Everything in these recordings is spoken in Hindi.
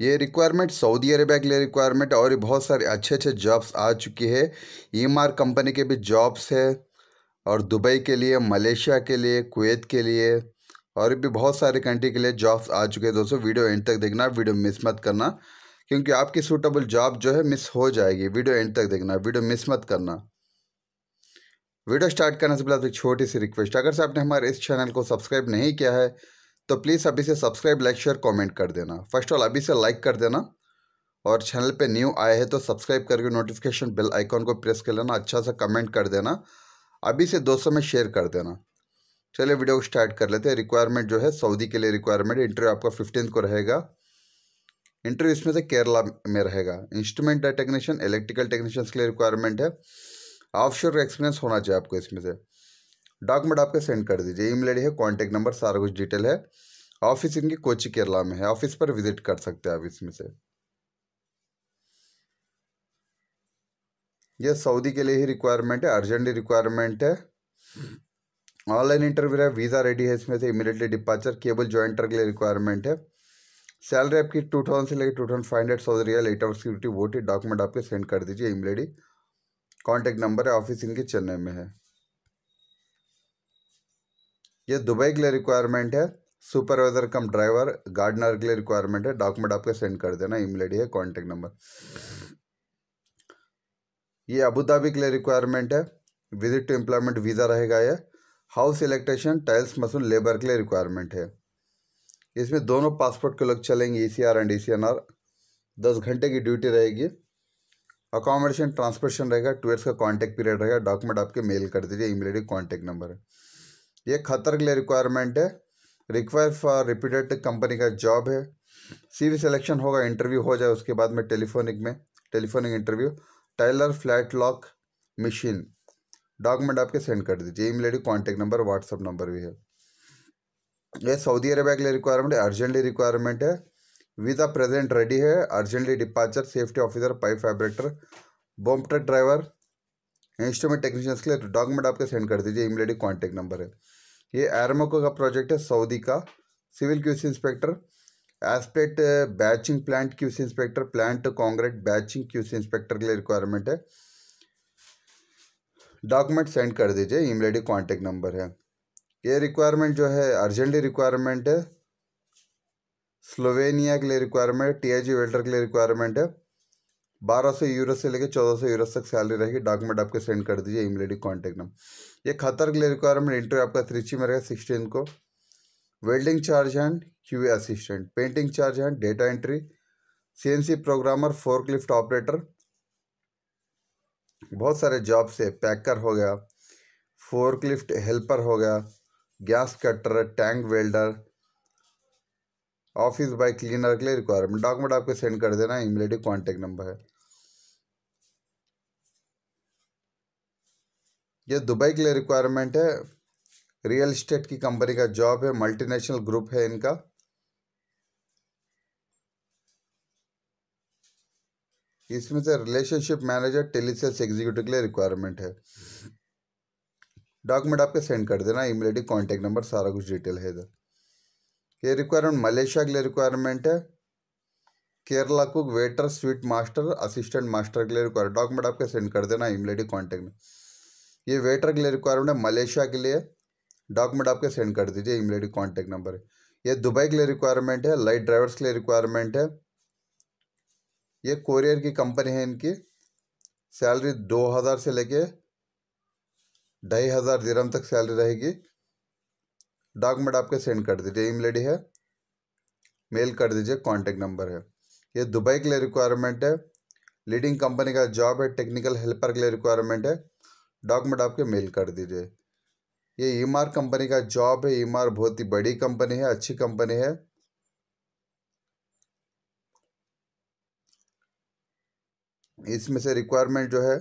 ये रिक्वायरमेंट सऊदी अरेबिया के लिए रिक्वायरमेंट और बहुत सारे अच्छे अच्छे जॉब्स आ चुकी है ई कंपनी के भी जॉब्स है और दुबई के लिए मलेशिया के लिए कुवैत के लिए और भी बहुत सारे कंट्री के लिए जॉब्स आ चुके हैं दोस्तों वीडियो एंड तक देखना वीडियो मिस मत करना क्योंकि आपकी सूटेबल जॉब जो है मिस हो जाएगी वीडियो एंड तक देखना वीडियो मिस मत करना वीडियो स्टार्ट करने से पहले एक छोटी सी रिक्वेस्ट अगर से आपने हमारे इस चैनल को सब्सक्राइब नहीं किया है तो प्लीज़ अभी से सब्सक्राइब लाइक शेयर कमेंट कर देना फर्स्ट ऑल अभी से लाइक कर देना और चैनल पे न्यू आए हैं तो सब्सक्राइब करके नोटिफिकेशन बेल आइकॉन को प्रेस कर लेना अच्छा सा कमेंट कर देना अभी से दोस्तों में शेयर कर देना चलिए वीडियो को स्टार्ट कर लेते हैं रिक्वायरमेंट जो है सऊदी के लिए रिक्वायरमेंट इंटरव्यू आपका फिफ्टीन को रहेगा इंटरव्यू इसमें से केरला में रहेगा इंस्ट्रूमेंट टेक्नीशियन इलेक्ट्रिकल टेक्नीशियंस के लिए रिक्वायरमेंट है ऑफ एक्सपीरियंस होना चाहिए आपको इसमें से डॉक्यूमेंट आपके सेंड कर दीजिए ई मेल है कॉन्टैक्ट नंबर सारा कुछ डिटेल है ऑफिस इनकी कोची केरला में है ऑफिस पर विजिट कर सकते हैं आप इसमें से यह सऊदी के लिए ही रिक्वायरमेंट है अर्जेंटली रिक्वायरमेंट है ऑनलाइन इंटरव्यू है वीज़ा रेडी है इसमें से इमीडिएटली डिपार्चर केबल ज्वाइंटर के लिए रिक्वायरमेंट है सैलरी आपकी टू थाउजेंड से लेकर two thousand five hundred Saudi riyal eight hour security vote document आपके सेंड कर दीजिए ईमेल कॉन्टैक्ट नंबर है ऑफिस इनके चेन्नई में है ये दुबई के लिए रिक्वायरमेंट है सुपरवाइजर कम ड्राइवर गार्डनर के लिए रिक्वायरमेंट है डॉक्यूमेंट आपके सेंड कर देना ईमेल आईडी है कॉन्टेक्ट नंबर ये अबू धाबी के लिए रिक्वायरमेंट है विजिट टू एम्प्लॉयमेंट वीज़ा रहेगा ये house electrician tiles mason labour के लिए रिक्वायरमेंट है इसमें दोनों पासपोर्ट के लोग चलेंगे E C R and E C N R दस घंटे की ड्यूटी रहेगी अकोमोडेशन ट्रांसपोर्टेशन रहेगा ट्वेल्थ का कॉन्टेक्ट पीरियड रहेगा डॉक्यूमेंट आपके मेल कर दीजिए ई मेल नंबर है ये खतर के लिए रिक्वायरमेंट है रिक्वायर फॉर रिपीटेड कंपनी का जॉब है सीवी सिलेक्शन होगा इंटरव्यू हो जाए उसके बाद में टेलीफोनिक में telephonic interview tiler flat lock machine document आपके सेंड कर दीजिए मेल आई कॉन्टेक्ट नंबर व्हाट्सअप नंबर भी है ये सऊदी अरेबिया के लिए रिक्वायरमेंट है अर्जेंटली रिक्वायरमेंट है वीज़ा प्रेजेंट रेडी है urgently departure safety officer pipe fabricator boom truck driver instrument technicians के लिए डॉक्यूमेंट आपके सेंड कर दीजिए मेल आई कॉन्टैक्ट नंबर है ये एरमोको का प्रोजेक्ट है सऊदी का civil QC inspector asphalt batching plant QC inspector plant concrete batching QC inspector के लिए रिक्वायरमेंट है डॉक्यूमेंट सेंड कर दीजिए ईमेल आईडी नंबर है ये रिक्वायरमेंट जो है अर्जेंटली रिक्वायरमेंट है स्लोवेनिया के लिए रिक्वायरमेंट टी आई जी वेल्डर के लिए रिक्वायरमेंट है बारह सौ यूरो से लेकर चौदह सौ यूरो तक सैलरी रहेगी डॉक्यूमेंट आपके सेंड कर दीजिए ईमेल कॉन्टैक्ट नंबर ये खतर के लिए रिक्वायरमेंट इंटरव्यू आपका त्रिची में रहेगा सिक्सटीन को welding charge hand Q assistant painting charge hand data entry CNC programmer forklift operator बहुत सारे जॉब से पैकर हो गया फोर्कलिफ्ट हेल्पर हो गया gas cutter tank welder office boy cleaner के लिए रिक्वायरमेंट डॉक्यूमेंट आपके सेंड कर देना ईमेल आईडी नंबर है यह दुबई के लिए रिक्वायरमेंट है रियल इस्टेट की कंपनी का जॉब है मल्टीनेशनल ग्रुप है इनका इसमें से रिलेशनशिप मैनेजर टेलीसेल्स एग्जीक्यूटिव के लिए रिक्वायरमेंट है डॉक्यूमेंट आपके सेंड कर देना ईमेल आईडी नंबर सारा कुछ डिटेल है इधर ये रिक्वायरमेंट मलेशिया के लिए रिक्वायरमेंट है केरला को waiter sweet master assistant master के लिए रिक्वायर डॉक्यूमेंट आपके सेंड कर देना ईमेल आई कॉन्टेक्ट में ये वेटर के लिए रिक्वायरमेंट है मलेशिया के लिए डॉक्यूमेंट आपके सेंड कर दीजिए ईमेल कॉन्टेक्ट नंबर है ये दुबई के लिए रिक्वायरमेंट है लाइट ड्राइवर्स के लिए रिक्वायरमेंट है ये कोरियर की कंपनी है इनकी सैलरी दो हज़ार से लेके ढाई हज़ार दिरम तक सैलरी रहेगी डॉक्यूमेंट आपके सेंड कर दीजिए ईमेल आई है मेल कर दीजिए कॉन्टेक्ट नंबर है ये दुबई के लिए रिक्वायरमेंट है लीडिंग कंपनी का जॉब है टेक्निकल हेल्पर के लिए रिक्वायरमेंट है डॉक्यूमेंट आपके मेल कर दीजिए ये ई e कंपनी का जॉब है ई e बहुत ही बड़ी कंपनी है अच्छी कंपनी है इसमें से रिक्वायरमेंट जो है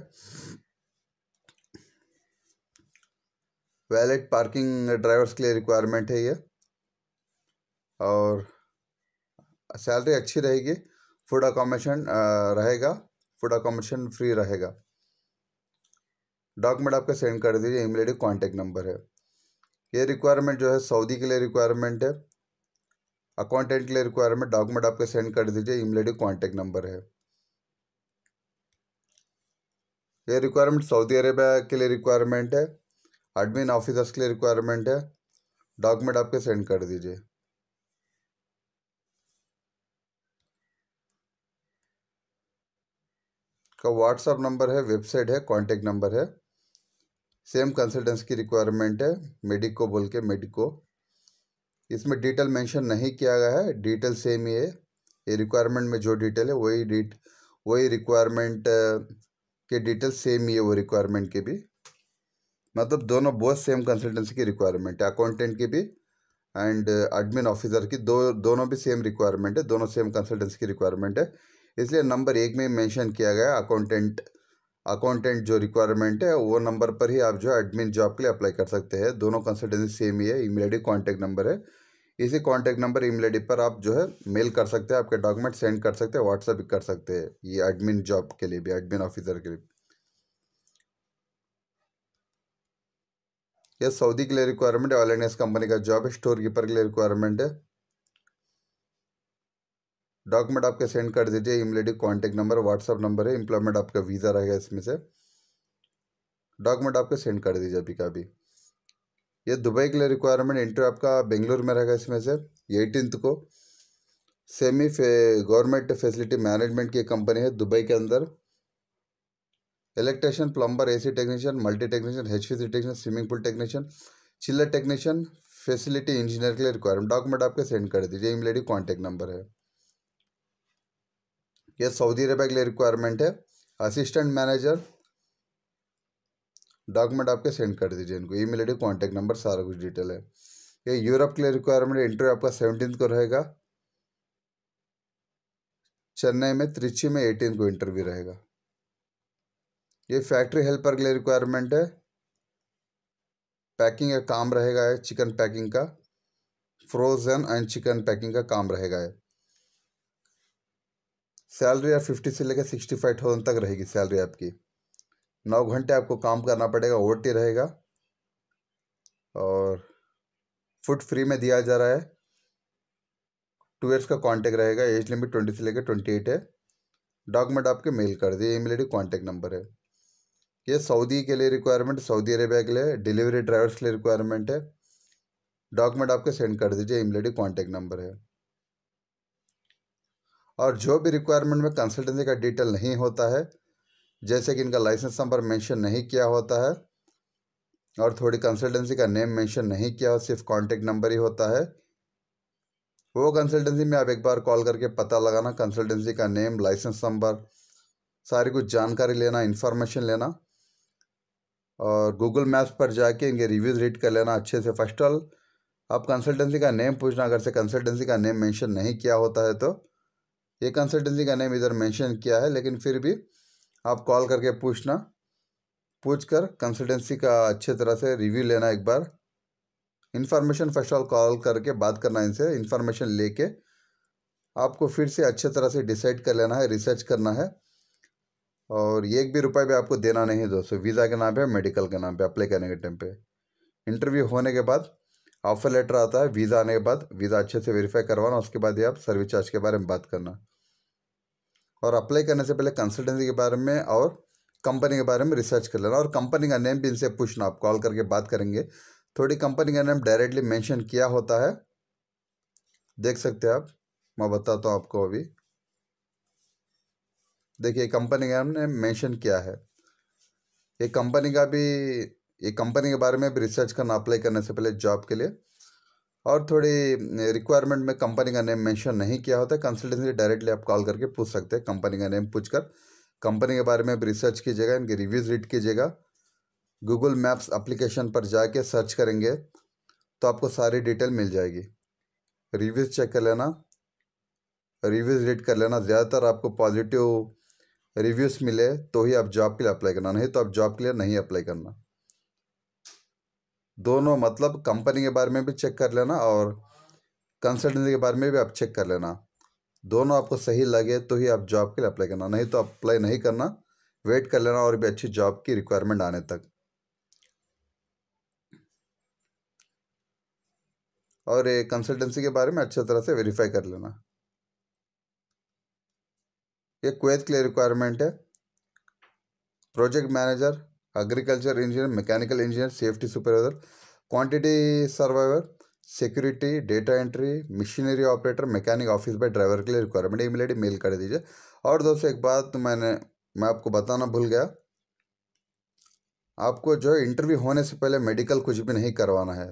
वैलिड पार्किंग ड्राइवर्स के लिए रिक्वायरमेंट है ये और सैलरी अच्छी रहेगी फूड अकोमोडेशन रहेगा फूड अकोमोडेशन फ्री रहेगा डॉक्यूमेंट आपका सेंड कर दीजिए ईमेल आई कॉन्टैक्ट नंबर है ये रिक्वायरमेंट जो है सऊदी के लिए रिक्वायरमेंट है अकाउंटेंट के लिए रिक्वायरमेंट डॉक्यूमेंट आपके सेंड कर दीजिए ईमेल आई कॉन्टैक्ट नंबर है ये रिक्वायरमेंट सऊदी अरेबिया के लिए रिक्वायरमेंट है एडमिन ऑफिसर्स के लिए रिक्वायरमेंट है डॉक्यूमेंट आपके सेंड कर दीजिए का व्हाट्सअप नंबर है वेबसाइट है कांटेक्ट नंबर है सेम कंसल्टेंस की रिक्वायरमेंट है मेडिको बोल के मेडिको इसमें डिटेल मेंशन नहीं किया गया है डिटेल सेम ही है ये रिक्वायरमेंट में जो डिटेल है वही डिट वही रिक्वायरमेंट के डिटेल सेम ही है वो रिक्वायरमेंट के भी मतलब दोनों बहुत सेम कंसल्टेंसी की रिक्वायरमेंट है अकाउंटेंट की भी एंड एडमिन ऑफिसर की दो दोनों भी सेम रिक्वायरमेंट है दोनों सेम कंसल्टेंसी की रिक्वायरमेंट है इसलिए नंबर एक में मेंशन किया गया अकाउंटेंट अकाउंटेंट जो रिक्वायरमेंट है वो नंबर पर ही आप जो एडमिन जॉब के लिए अप्लाई कर सकते हैं दोनों कंसल्टेंसी सेम ही है email I D contact number है इसी contact number email I D पर आप जो है मेल कर सकते हैं आपके डॉक्यूमेंट सेंड कर सकते हैं व्हाट्सएप कर सकते हैं ये एडमिन जॉब के लिए भी एडमिन ऑफिसर के लिए यह सऊदी के लिए रिक्वायरमेंट है ऑयल एंड गैस कंपनी का जॉब स्टोर कीपर के लिए रिक्वायरमेंट है डॉक्यूमेंट आपके सेंड कर दीजिए email contact number WhatsApp number है इम्प्लॉयमेंट आपका वीज़ा रहेगा इसमें से डॉक्यूमेंट आपके सेंड कर दीजिए अभी का अभी ये दुबई के लिए रिक्वायरमेंट इंटरव्यू आपका बेंगलोर में रहेगा इसमें से एटीनथ को सेमी फे गवर्नमेंट फैसिलिटी मैनेजमेंट की कंपनी है दुबई के अंदर electrician plumber AC technician multi technician H technician swimming pool technician chiller technician facility engineer के लिए रिक्वायरमेंट डॉक्यूमेंट आपके सेंड कर दीजिए ईमेल आई कॉन्टैक्ट नंबर है यह सऊदी अरेबिया के लिए रिक्वायरमेंट है असिस्टेंट मैनेजर डॉक्यूमेंट आपके सेंड कर दीजिए इनको ईमेल आईडी कॉन्टेक्ट नंबर सारा कुछ डिटेल है ये यूरोप के लिए रिक्वायरमेंट इंटरव्यू आपका सेवनटीन को रहेगा चेन्नई में त्रिची में एटीन को इंटरव्यू रहेगा ये फैक्ट्री हेल्पर के लिए रिक्वायरमेंट है पैकिंग का काम रहेगा है चिकन पैकिंग का फ्रोजन एंड चिकन पैकिंग का काम रहेगा है सैलरी आप फिफ्टी से लेकर सिक्सटी फाइव थाउजेंड तक रहेगी सैलरी आपकी नौ घंटे आपको काम करना पड़ेगा ओटी रहेगा और फूड फ्री में दिया जा रहा है टू ईयर्स का कांटेक्ट रहेगा एज लिमिट ट्वेंटी से लेकर ट्वेंटी एट है डॉक्यूमेंट आपके मेल कर दिए ईमेल आईडी कांटेक्ट नंबर है ये सऊदी के लिए रिक्वायरमेंट सऊदी अरेबिया के लिए डिलीवरी ड्राइवर्स के लिए रिक्वायरमेंट है डॉक्यूमेंट आपके सेंड कर दीजिए इमलेडी कॉन्टेक्ट नंबर है और जो भी रिक्वायरमेंट में कंसल्टेंसी का डिटेल नहीं होता है जैसे कि इनका लाइसेंस नंबर मेंशन नहीं किया होता है और थोड़ी कंसल्टेंसी का नेम मेंशन नहीं किया हो सिर्फ कांटेक्ट नंबर ही होता है वो कंसल्टेंसी में आप एक बार कॉल करके पता लगाना कंसल्टेंसी का नेम लाइसेंस नंबर सारी कुछ जानकारी लेना इन्फॉर्मेशन लेना और गूगल मैप्स पर जाके इनके रिव्यूज़ रीड कर लेना अच्छे से फर्स्ट ऑल आप कंसल्टेंसी का नेम पूछना अगर से कंसल्टेंसी का नेम मेंशन नहीं किया होता है तो ये कंसल्टेंसी का नेम इधर मेंशन किया है लेकिन फिर भी आप कॉल करके पूछना पूछ कर कंसल्टेंसी का अच्छे तरह से रिव्यू लेना एक बार इन्फॉर्मेशन फर्स्ट ऑल कॉल करके बात करना इनसे इन्फॉर्मेशन लेके आपको फिर से अच्छे तरह से डिसाइड कर लेना है रिसर्च करना है और एक भी रुपये भी आपको देना नहीं है दोस्तों वीज़ा के नाम पे मेडिकल के नाम पे अप्लाई करने के टाइम पे इंटरव्यू होने के बाद ऑफर लेटर आता है वीज़ा आने के बाद वीज़ा अच्छे से वेरीफाई करवाना उसके बाद ही आप सर्विस चार्ज के बारे में बात करना और अप्लाई करने से पहले कंसल्टेंसी के बारे में और कंपनी के बारे में रिसर्च कर लेना और कंपनी का नेम भी इनसे पूछना आप कॉल करके बात करेंगे थोड़ी कंपनी का नेम डायरेक्टली मेंशन किया होता है देख सकते हैं आप मैं बताता हूँ आपको अभी देखिए कंपनी का हमने मेंशन किया है ये कंपनी का भी ये कंपनी के बारे में भी रिसर्च करना अप्लाई करने से पहले जॉब के लिए और थोड़ी रिक्वायरमेंट में कंपनी का नेम मेंशन नहीं किया होता कंसल्टेंसी डायरेक्टली आप कॉल करके पूछ सकते हैं कंपनी का नेम पूछकर कंपनी के बारे में भी रिसर्च कीजिएगा इनके रिव्यूज़ रीड कीजिएगा गूगल मैप्स अप्लीकेशन पर जाके सर्च करेंगे तो आपको सारी डिटेल मिल जाएगी रिव्यूज़ चेक कर लेना रिव्यूज़ रीड कर लेना ज़्यादातर आपको पॉजिटिव रिव्यूज़ मिले तो ही आप जॉब के लिए अप्लाई करना नहीं तो आप जॉब के लिए नहीं अप्लाई करना दोनों मतलब कंपनी के बारे में भी चेक कर लेना और कंसल्टेंसी के बारे में भी आप चेक कर लेना दोनों आपको सही लगे तो ही आप जॉब के लिए अप्लाई करना नहीं तो अप्लाई नहीं करना वेट कर लेना और भी अच्छी जॉब की रिक्वायरमेंट आने तक और ये कंसल्टेंसी के बारे में अच्छी तरह से वेरीफाई कर लेना ये क्वेथ के लिए रिक्वायरमेंट है project manager agriculture engineer mechanical engineer safety supervisor quantity surveyor security data entry machinery operator mechanic office boy driver के लिए रिक्वायरमेंट ईमेल आई मेल कर दीजिए और दोस्तों एक बात तो मैंने मैं आपको बताना भूल गया आपको जो इंटरव्यू होने से पहले मेडिकल कुछ भी नहीं करवाना है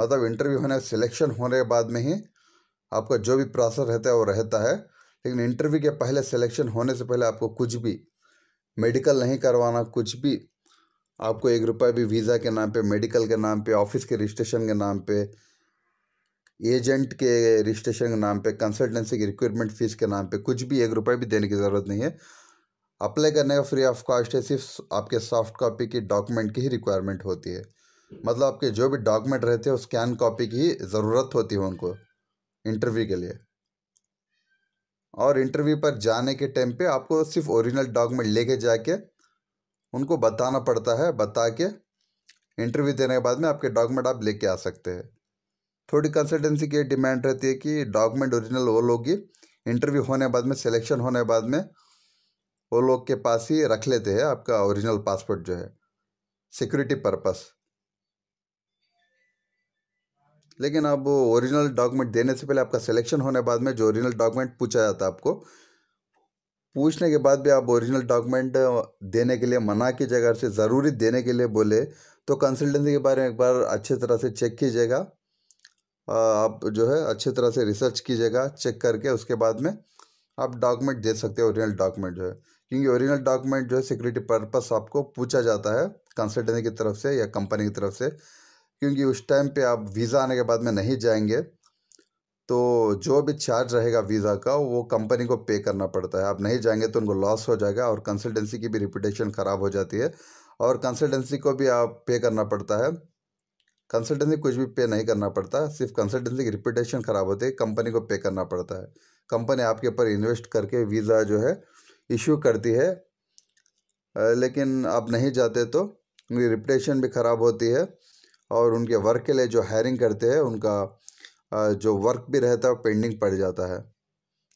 मतलब इंटरव्यू होने सिलेक्शन होने के बाद में ही आपका जो भी प्रोसेस रहता है वो रहता है लेकिन इंटरव्यू के पहले सिलेक्शन होने से पहले आपको कुछ भी मेडिकल नहीं करवाना कुछ भी आपको एक रुपए भी वीज़ा के नाम पे मेडिकल के नाम पे ऑफिस के रजिस्ट्रेशन के नाम पे एजेंट के रजिस्ट्रेशन के नाम पे कंसल्टेंसी की रिक्वायरमेंट फ़ीस के नाम पे कुछ भी एक रुपये भी देने की ज़रूरत नहीं है अप्लाई करने का फ्री ऑफ कॉस्ट है सिर्फ आपके सॉफ्ट कॉपी की डॉक्यूमेंट की ही रिक्वायरमेंट होती है मतलब आपके जो भी डॉक्यूमेंट रहते हैं स्कैन कॉपी की ज़रूरत होती है उनको इंटरव्यू के लिए और इंटरव्यू पर जाने के टाइम पे आपको सिर्फ ओरिजिनल डॉक्यूमेंट लेके जाके उनको बताना पड़ता है बता के इंटरव्यू देने के बाद में आपके डॉक्यूमेंट आप लेके आ सकते हैं थोड़ी कंसल्टेंसी की डिमांड रहती है कि डॉक्यूमेंट ओरिजिनल वो लोग ही इंटरव्यू होने के बाद में सिलेक्शन होने बाद में वो लोग के पास ही रख लेते हैं आपका ओरिजिनल पासपोर्ट जो है सिक्योरिटी पर्पज़ लेकिन अब ओरिजिनल डॉक्यूमेंट देने से पहले आपका सिलेक्शन होने बाद में जो ओरिजिनल डॉक्यूमेंट पूछा जाता है आपको पूछने के बाद भी आप ओरिजिनल डॉक्यूमेंट देने के लिए मना की जगह से ज़रूरी देने के लिए बोले तो कंसल्टेंसी के बारे में एक बार अच्छे तरह से चेक कीजिएगा आप जो है अच्छे तरह से रिसर्च कीजिएगा चेक करके उसके बाद में आप डॉक्यूमेंट दे सकते हैं ओरिजिनल डॉक्यूमेंट जो है क्योंकि ओरिजिनल डॉक्यूमेंट जो है सिक्योरिटी पर्पस आपको पूछा जाता है कंसल्टेंसी की तरफ से या कंपनी की तरफ से क्योंकि उस टाइम पे आप वीज़ा आने के बाद में नहीं जाएंगे तो जो भी चार्ज रहेगा वीज़ा का वो कंपनी को पे करना पड़ता है आप नहीं जाएंगे तो उनको लॉस हो जाएगा और कंसल्टेंसी की भी रिपूटेशन ख़राब हो जाती है और कंसल्टेंसी को भी आप पे करना पड़ता है कंसल्टेंसी कुछ भी पे नहीं करना पड़ता सिर्फ कंसल्टेंसी की रिपूटेशन ख़राब होती है कंपनी को पे करना पड़ता है कंपनी आपके ऊपर इन्वेस्ट करके वीज़ा जो है इश्यू करती है लेकिन आप नहीं जाते तो उनकी रिपूटेशन भी ख़राब होती है और उनके वर्क के लिए जो हायरिंग करते हैं उनका जो वर्क भी रहता है पेंडिंग पड़ जाता है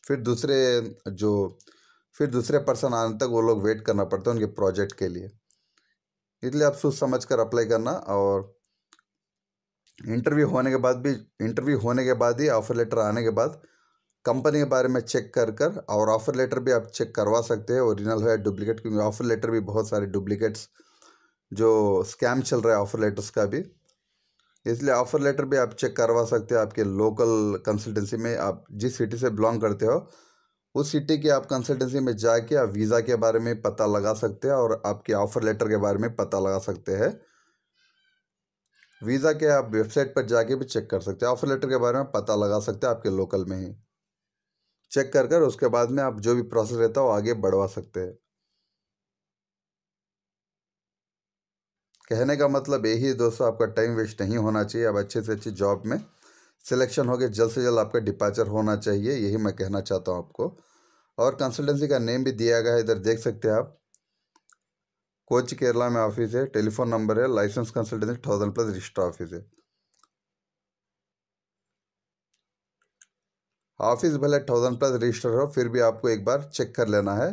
फिर दूसरे जो फिर दूसरे पर्सन आने तक वो लोग वेट करना पड़ता है उनके प्रोजेक्ट के लिए इसलिए आप सोच समझ कर अप्लाई करना और इंटरव्यू होने के बाद भी इंटरव्यू होने के बाद ही ऑफ़र लेटर आने के बाद कंपनी के बारे में चेक कर कर और ऑफ़र लेटर भी आप चेक करवा सकते हैं ओरिजिनल है डुप्लीकेट क्योंकि ऑफ़र लेटर भी बहुत सारे डुप्लीकेट्स जो स्कैम चल रहा है ऑफ़र लेटर्स का भी इसलिए ऑफ़र लेटर भी आप चेक करवा सकते हो आपके लोकल कंसल्टेंसी में आप जिस सिटी से बिलोंग करते हो उस सिटी के आप कंसल्टेंसी में जाके आप वीज़ा के बारे में पता लगा सकते हैं और आपके ऑफ़र लेटर के बारे में पता लगा सकते हैं वीज़ा के आप वेबसाइट पर जाके भी चेक कर सकते हैं ऑफ़र लेटर के बारे में पता लगा सकते हैं आपके लोकल में ही चेक कर कर उसके बाद में आप जो भी प्रोसेस रहता है वो आगे बढ़वा सकते हैं कहने का मतलब यही है दोस्तों आपका टाइम वेस्ट नहीं होना चाहिए आप अच्छे से अच्छी जॉब में सिलेक्शन हो गए जल्द से जल्द आपका डिपार्चर होना चाहिए यही मैं कहना चाहता हूँ आपको और कंसल्टेंसी का नेम भी दिया गया है इधर देख सकते हैं आप कोच केरला में ऑफिस है टेलीफोन नंबर है license consultancy thousand plus register office है ऑफिस भले थाउजेंड प्लस रजिस्टर हो फिर भी आपको एक बार चेक कर लेना है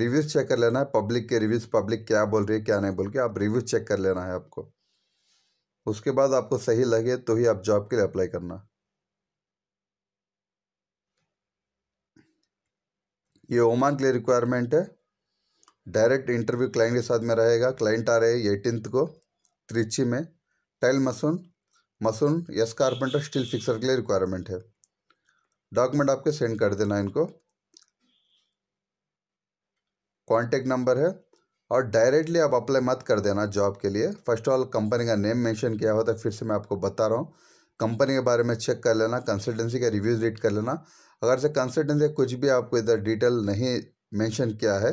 रिव्यूज़ चेक कर लेना है पब्लिक के रिव्यूज़ पब्लिक क्या बोल रही है क्या नहीं बोल के आप रिव्यूज़ चेक कर लेना है आपको उसके बाद आपको सही लगे तो ही आप जॉब के लिए अप्लाई करना ये ओमान के लिए रिक्वायरमेंट है डायरेक्ट इंटरव्यू क्लाइंट के साथ में रहेगा क्लाइंट आ रहे हैं एटीनथ को त्रिची में tile mason mason yes carpenter steel fixer के लिए रिक्वायरमेंट है डॉक्यूमेंट आपके सेंड कर देना इनको कॉन्टेक्ट नंबर है और डायरेक्टली आप अप्लाई मत कर देना जॉब के लिए फर्स्ट ऑल कंपनी का नेम मेंशन किया होता है फिर से मैं आपको बता रहा हूँ कंपनी के बारे में चेक कर लेना कंसल्टेंसी का रिव्यूज़ रीड कर लेना अगर से कंसल्टेंसी कुछ भी आपको इधर डिटेल नहीं मेंशन किया है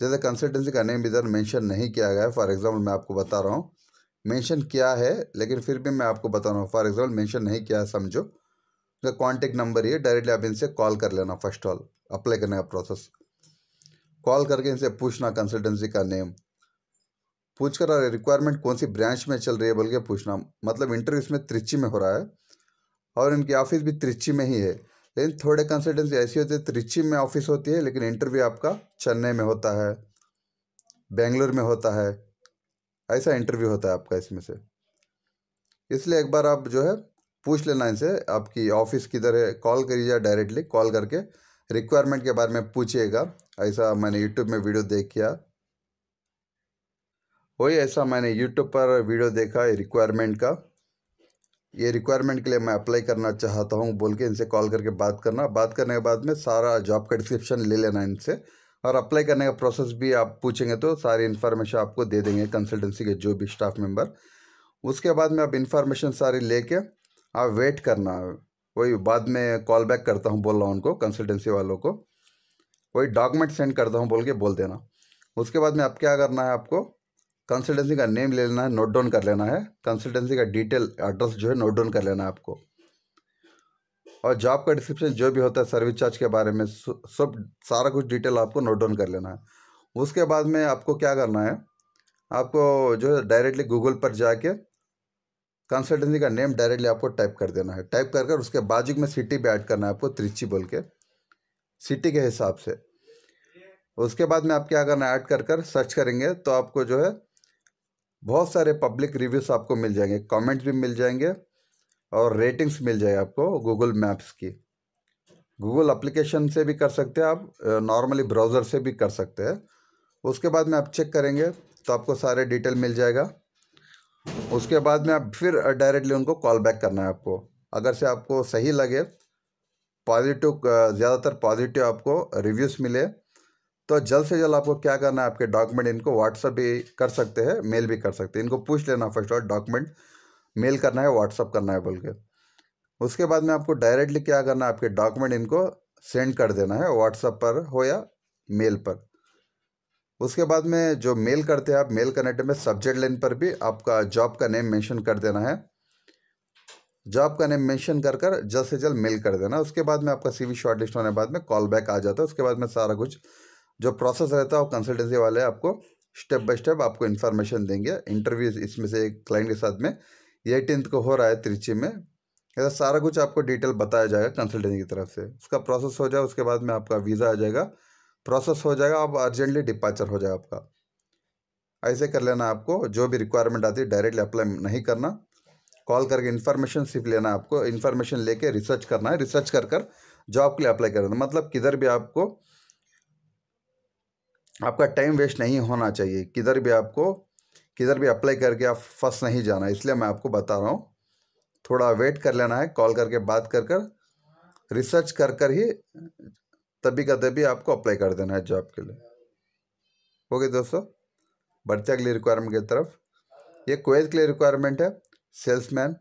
जैसे कंसल्टेंसी का नेम इधर मेंशन नहीं किया गया है फॉर एग्जाम्पल मैं आपको बता रहा हूँ मैंशन किया है लेकिन फिर भी मैं आपको बता रहा हूँ फॉर एग्जाम्पल मैंशन नहीं किया है समझो कॉन्टेक्ट नंबर ये डायरेक्टली आप इनसे कॉल कर लेना फर्स्ट ऑल अप्लाई करने का प्रोसेस कॉल करके इनसे पूछना कंसल्टेंसी का नेम पूछ कर अरे रिक्वायरमेंट कौन सी ब्रांच में चल रही है बल्कि पूछना मतलब इंटरव्यू इसमें त्रिची में हो रहा है और इनकी ऑफिस भी त्रिची में ही है लेकिन थोड़े कंसल्टेंसी ऐसी होती है त्रिची में ऑफिस होती है लेकिन इंटरव्यू आपका चेन्नई में होता है बेंगलोर में होता है ऐसा इंटरव्यू होता है आपका इसमें से इसलिए एक बार आप जो है पूछ लेना इनसे आपकी ऑफिस किधर है कॉल करिए डायरेक्टली कॉल करके रिक्वायरमेंट के बारे में पूछिएगा ऐसा मैंने यूट्यूब में वीडियो देख किया वही ऐसा मैंने यूट्यूब पर वीडियो देखा रिक्वायरमेंट का ये रिक्वायरमेंट के लिए मैं अप्लाई करना चाहता हूँ बोल के इनसे कॉल करके बात करना बात करने के बाद में सारा जॉब का डिस्क्रिप्शन ले लेना इनसे और अप्लाई करने का प्रोसेस भी आप पूछेंगे तो सारी इन्फॉर्मेशन आपको दे देंगे कंसल्टेंसी के जो भी स्टाफ मेंबर उसके बाद में आप इन्फॉर्मेशन सारी लेके आप वेट करना वही बाद में कॉल बैक करता हूँ बोल रहा हूँ उनको कंसल्टेंसी वालों को वही डॉक्यूमेंट सेंड करता हूँ बोल के बोल देना उसके बाद में आप क्या करना है आपको कंसल्टेंसी का नेम ले लेना है नोट डाउन कर लेना है कंसल्टेंसी का डिटेल एड्रेस जो है नोट डाउन कर लेना है आपको और जॉब का डिस्क्रिप्शन जो भी होता है सर्विस चार्ज के बारे में सब सारा कुछ डिटेल आपको नोट डाउन कर लेना है उसके बाद में आपको क्या करना है आपको जो है डायरेक्टली गूगल पर जाके कंसल्टेंसी का नेम डायरेक्टली आपको टाइप कर देना है टाइप कर कर उसके बाजू में सिटी भी ऐड करना है आपको त्रिची बोल के सिटी के हिसाब से उसके बाद में आप क्या करना ऐड कर कर सर्च करेंगे तो आपको जो है बहुत सारे पब्लिक रिव्यूज़ आपको मिल जाएंगे कमेंट्स भी मिल जाएंगे और रेटिंग्स मिल जाएगी आपको गूगल मैप्स की गूगल अप्लीकेशन से भी कर सकते हैं आप नॉर्मली ब्राउज़र से भी कर सकते हैं उसके बाद में आप चेक करेंगे तो आपको सारे डिटेल मिल जाएगा उसके बाद में आप फिर डायरेक्टली उनको कॉल बैक करना है आपको अगर से आपको सही लगे पॉजिटिव ज़्यादातर पॉजिटिव आपको रिव्यूज़ मिले तो जल्द से जल्द आपको क्या करना है आपके डॉक्यूमेंट इनको व्हाट्सअप भी कर सकते हैं मेल भी कर सकते हैं इनको पूछ लेना फर्स्ट और डॉक्यूमेंट मेल करना है व्हाट्सअप करना है बोल के उसके बाद में आपको डायरेक्टली क्या करना है आपके डॉक्यूमेंट इनको सेंड कर देना है व्हाट्सअप पर हो या मेल पर उसके बाद में जो मेल करते हैं आप मेल करने टाइम में सब्जेक्ट लाइन पर भी आपका जॉब का नेम मेंशन कर देना है जॉब का नेम मेंशन कर कर जल्द से जल्द मेल कर देना उसके बाद में आपका सीवी शॉर्ट लिस्ट होने के बाद में कॉल बैक आ जाता है उसके बाद में सारा कुछ जो प्रोसेस रहता है वो कंसल्टेंसी वाले आपको स्टेप बाय स्टेप आपको इन्फॉर्मेशन देंगे इंटरव्यू इसमें से एक क्लाइंट के साथ में एटीन को हो रहा है तिरची में ऐसा सारा कुछ आपको डिटेल बताया जाएगा कंसल्टेंसी की तरफ से उसका प्रोसेस हो जाए उसके बाद में आपका वीज़ा आ जाएगा प्रोसेस हो जाएगा अब अर्जेंटली डिपार्चर हो जाएगा आपका ऐसे कर लेना आपको जो भी रिक्वायरमेंट आती है डायरेक्टली अप्लाई नहीं करना कॉल करके इन्फॉर्मेशन सिर्फ लेना आपको इन्फॉर्मेशन लेके रिसर्च करना है रिसर्च कर कर जॉब के लिए अप्लाई करना मतलब किधर भी आपको आपका टाइम वेस्ट नहीं होना चाहिए किधर भी आपको किधर भी अप्लाई करके आप फंस नहीं जाना इसलिए मैं आपको बता रहा हूँ थोड़ा वेट कर लेना है कॉल करके बात कर कर रिसर्च कर कर ही तभी का तभी आपको अप्लाई कर देना है जॉब के लिए ओके दोस्तों बढ़ते अगली रिक्वायरमेंट की तरफ ये क्वेज के लिए रिक्वायरमेंट है salesman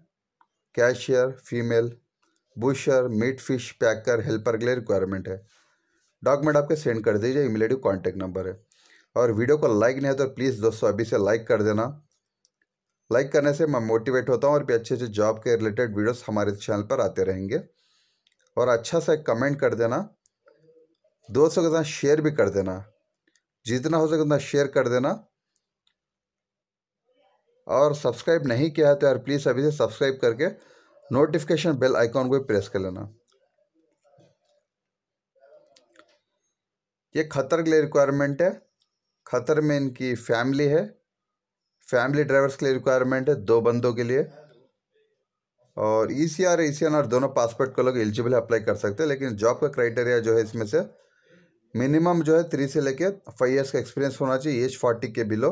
cashier female butcher meat fish packer helper के लिए रिक्वायरमेंट है डॉक्यूमेंट आपके सेंड कर दीजिए ईमेल कॉन्टैक्ट नंबर है और वीडियो को लाइक नहीं है तो प्लीज़ दोस्तों अभी से लाइक कर देना लाइक करने से मैं मोटिवेट होता हूँ और भी अच्छे अच्छे जॉब के रिलेटेड वीडियोस हमारे चैनल पर आते रहेंगे और अच्छा सा कमेंट कर देना दोस्तों के साथ शेयर भी कर देना जितना हो सके उतना शेयर कर देना और सब्सक्राइब नहीं किया है तो यार प्लीज़ अभी से सब्सक्राइब करके नोटिफिकेशन बेल आइकॉन को भी प्रेस कर लेना ये खतर के लिए रिक्वायरमेंट है खतर में इनकी फैमिली है फैमिली ड्राइवर्स के लिए रिक्वायरमेंट है दो बंदों के लिए और E C R E C N R दोनों पासपोर्ट को लोग एलिजिबल अप्लाई कर सकते हैं लेकिन जॉब का क्राइटेरिया जो है इसमें से मिनिमम जो है थ्री से लेके फाइव ईयर्स का एक्सपीरियंस होना चाहिए एज फोर्टी के बिलो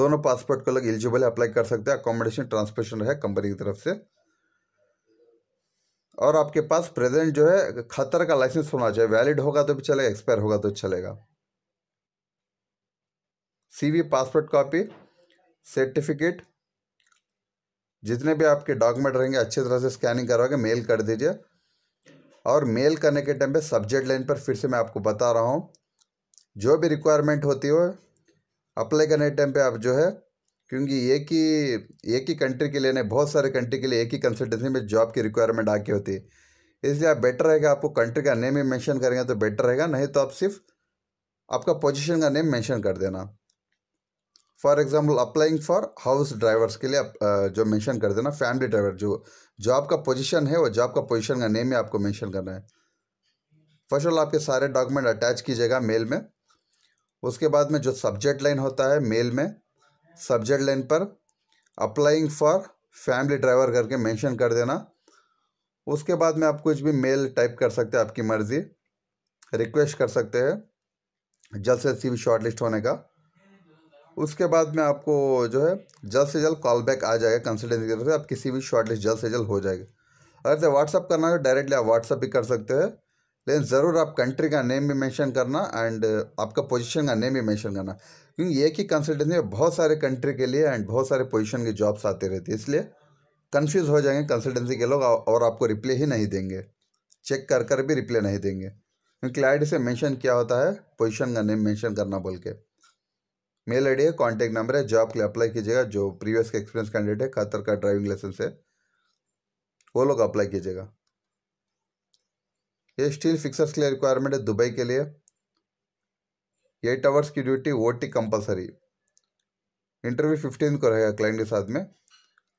दोनों पासपोर्ट को लोग एलिजिबल अप्लाई कर सकते हैं अकोमोडेशन ट्रांसपोर्टेशन है कंपनी की तरफ से और आपके पास प्रेजेंट जो है खतर का लाइसेंस होना चाहिए वैलिड होगा तो भी चलेगा एक्सपायर होगा तो चलेगा सीवी पासपोर्ट कॉपी सर्टिफिकेट जितने भी आपके डॉक्यूमेंट रहेंगे अच्छे तरह से स्कैनिंग करवा के मेल कर दीजिए और मेल करने के टाइम पे सब्जेक्ट लाइन पर फिर से मैं आपको बता रहा हूँ जो भी रिक्वायरमेंट होती हो अप्लाई करने के टाइम पे आप जो है क्योंकि एक ही एक ही कंट्री के लिए नहीं बहुत सारे कंट्री के लिए एक ही कंसल्टेंसी में जॉब की रिक्वायरमेंट आके होती है इसलिए आप बेटर रहेगा आपको कंट्री का नेम ही मैंशन करेंगे तो बेटर रहेगा नहीं तो आप सिर्फ आपका पोजिशन का नेम मैंशन कर देना for example applying for house drivers के लिए आप जो मैंशन कर देना फैमिली ड्राइवर जो जॉब का पोजिशन है वो जॉब का पोजिशन का नेम ही आपको मैंशन करना है फर्स्ट ऑल आपके सारे डॉक्यूमेंट अटैच कीजिएगा मेल में उसके बाद में जो सब्जेक्ट लाइन होता है मेल में सब्जेक्ट लाइन पर अप्लाइंग फॉर फैमिली ड्राइवर करके मेंशन कर देना उसके बाद में आप कुछ भी मेल टाइप कर सकते हैं आपकी मर्ज़ी रिक्वेस्ट कर सकते हैं जल्द से जल्द सी शॉर्ट लिस्ट होने का उसके बाद में आपको जो है जल्द से जल्द कॉल बैक आ जाएगा कंसल्टेंसी की तरफ से आप किसी भी शॉर्ट लिस्ट जल्द से जल्द हो जाएगी अगर से व्हाट्सअप करना है डायरेक्टली तो आप व्हाट्सअप भी कर सकते हैं लेकिन ज़रूर आप कंट्री का नेम भी मेंशन करना एंड आपका पोजीशन का नेम भी मेंशन करना क्योंकि एक ही कंसल्टेंसी में बहुत सारे कंट्री के लिए एंड बहुत सारे पोजीशन की जॉब्स आते रहती है इसलिए कंफ्यूज हो जाएंगे कंसल्टेंसी के लोग और आपको रिप्ले ही नहीं देंगे चेक कर कर भी रिप्ले नहीं देंगे क्योंकि क्लाइंट से मेंशन किया होता है पोजीशन का नेम मेंशन करना बोल के मेल आई डी है कॉन्टैक्ट नंबर है जॉब के लिए अप्लाई कीजिएगा जो प्रीवियस का एक्सपीरियंस कैंडिडेट है खतर का ड्राइविंग लाइसेंस है वो लोग अप्लाई कीजिएगा ये स्टील फिक्सर्स के लिए रिक्वायरमेंट है दुबई के लिए एट आवर्स की duty O T compulsory interview fifteen को रहेगा क्लाइंट के साथ में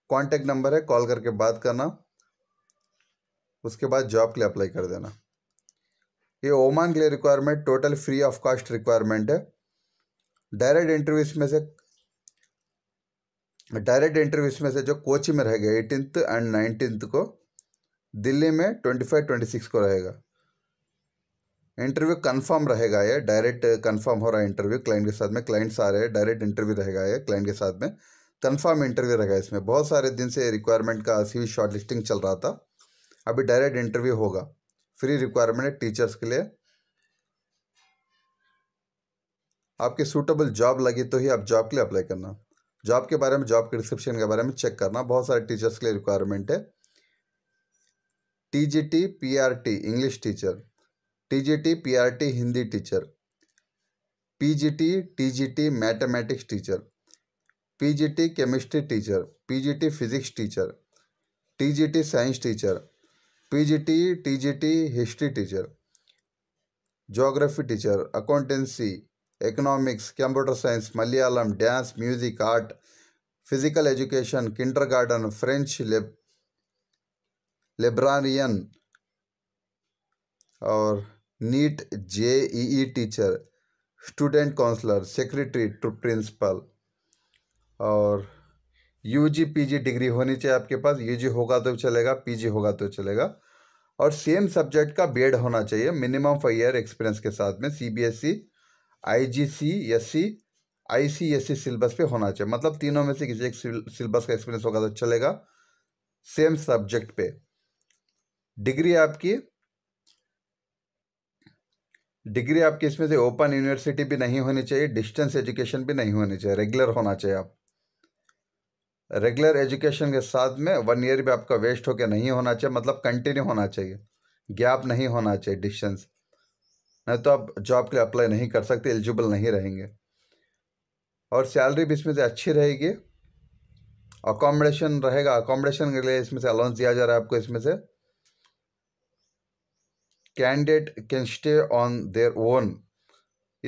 कॉन्टैक्ट नंबर है कॉल करके बात करना उसके बाद जॉब के लिए अप्लाई कर देना ये ओमान के लिए requirement total free of cost requirement है डायरेक्ट इंटरव्यूज में से डायरेक्ट इंटरव्यूज में से जो कोची में रहेगा एटीनथ एंड नाइनटीन्थ को दिल्ली में ट्वेंटी फाइव ट्वेंटी सिक्स को रहेगा इंटरव्यू कंफर्म रहेगा ये डायरेक्ट कंफर्म हो रहा है इंटरव्यू क्लाइंट के साथ में क्लाइंट्स आ रहे हैं डायरेक्ट इंटरव्यू रहेगा ये क्लाइंट के साथ में कंफर्म इंटरव्यू रहेगा इसमें बहुत सारे दिन से रिक्वायरमेंट का सी शॉर्ट लिस्टिंग चल रहा था अभी डायरेक्ट इंटरव्यू होगा फ्री रिक्वायरमेंट है टीचर्स के लिए आपके सूटेबल जॉब लगी तो ही आप जॉब के लिए अप्लाई करना जॉब के बारे में जॉब के डिस्क्रिप्शन के बारे में चेक करना बहुत सारे टीचर्स के लिए रिक्वायरमेंट है T G T P R T English teacher T G T P R T Hindi teacher P G T T G T mathematics teacher P G T chemistry teacher P G T physics teacher T G T science teacher P G T T G T history teacher geography teacher accountancy economics computer science Malayalam dance music art physical education kindergarten French librarian और नीट जे ई teacher student counsellor secretary to principal और यूजी पीजी डिग्री होनी चाहिए आपके पास यूजी होगा तो चलेगा पीजी होगा तो चलेगा और सेम सब्जेक्ट का बेड होना चाहिए मिनिमम फाइव ईयर एक्सपीरियंस के साथ में CBSE I G C S C I C S C syllabus पे होना चाहिए मतलब तीनों में से किसी एक सिलेबस का एक्सपीरियंस होगा तो चलेगा सेम सब्जेक्ट पे डिग्री आपकी डिग्री आपकी इसमें से ओपन यूनिवर्सिटी भी नहीं होनी चाहिए डिस्टेंस एजुकेशन भी नहीं होनी चाहिए रेगुलर होना चाहिए आप रेगुलर एजुकेशन के साथ में वन ईयर भी आपका वेस्ट होकर नहीं होना चाहिए मतलब कंटिन्यू होना चाहिए गैप नहीं होना चाहिए डिस्टेंस तो आप जॉब के लिए अप्लाई नहीं कर सकते एलिजिबल नहीं रहेंगे और सैलरी भी इसमें से अच्छी रहेगी अकोमोडेशन रहेगा अकोमोडेशन के लिए इसमें से अलाउंस दिया जा रहा है आपको इसमें से candidate can stay on their own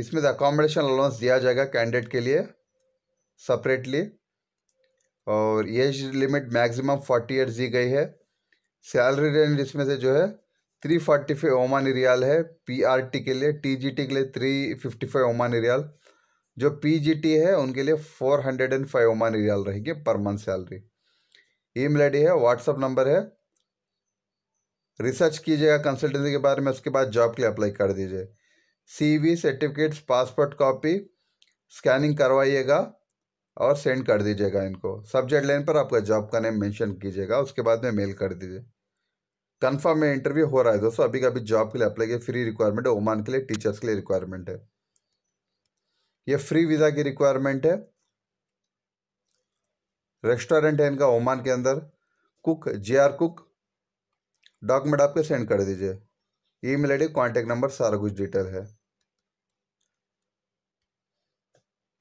इसमें से अकोमोडेशन अलाउंस दिया जाएगा कैंडिडेट के लिए सेपरेटली और age limit maximum forty years दी गई है सैलरी रेंज इसमें से जो है three forty five Omani rial है पी आर टी के लिए टी जी टी के लिए three fifty five Omani rial जो पी जी टी है उनके लिए four hundred and five Omani rial रहेगी per month salary email I है व्हाट्सअप नंबर है रिसर्च कीजिएगा कंसल्टेंसी के बारे में उसके बाद जॉब के लिए अप्लाई कर दीजिए CV certificates passport copy scanning करवाइएगा और सेंड कर दीजिएगा इनको सब्जेक्ट लाइन पर आपका जॉब का नेम मेंशन कीजिएगा उसके बाद में मेल कर दीजिए कन्फर्म में इंटरव्यू हो रहा है दोस्तों अभी का अभी जॉब के लिए अप्लाई किया फ्री रिक्वायरमेंट है ओमान के लिए टीचर्स के लिए रिक्वायरमेंट है ये फ्री वीज़ा की रिक्वायरमेंट है रेस्टोरेंट है इनका ओमान के अंदर cook J R cook document आपके सेंड कर दीजिए ई मेल आई डी नंबर सारा कुछ डिटेल है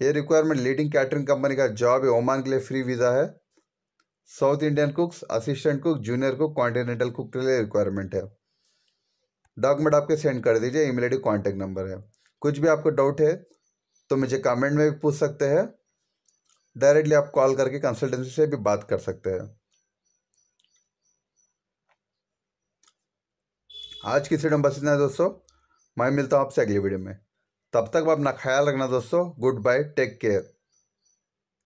ये रिक्वायरमेंट लीडिंग कैटरिंग कंपनी का जॉब है ओमान के लिए फ्री वीज़ा है South Indian cooks assistant cook junior cook continental cook के लिए रिक्वायरमेंट है डॉक्यूमेंट आपके सेंड कर दीजिए ईमेल आईडी कांटेक्ट नंबर है कुछ भी आपको डाउट है तो मुझे कमेंट में भी पूछ सकते हैं डायरेक्टली आप कॉल करके कंसल्टेंसी से भी बात कर सकते हैं आज की वीडियो में बस इतना है दोस्तों मैं मिलता हूँ आपसे अगली वीडियो में तब तक अपना ख्याल रखना दोस्तों गुड बाय टेक केयर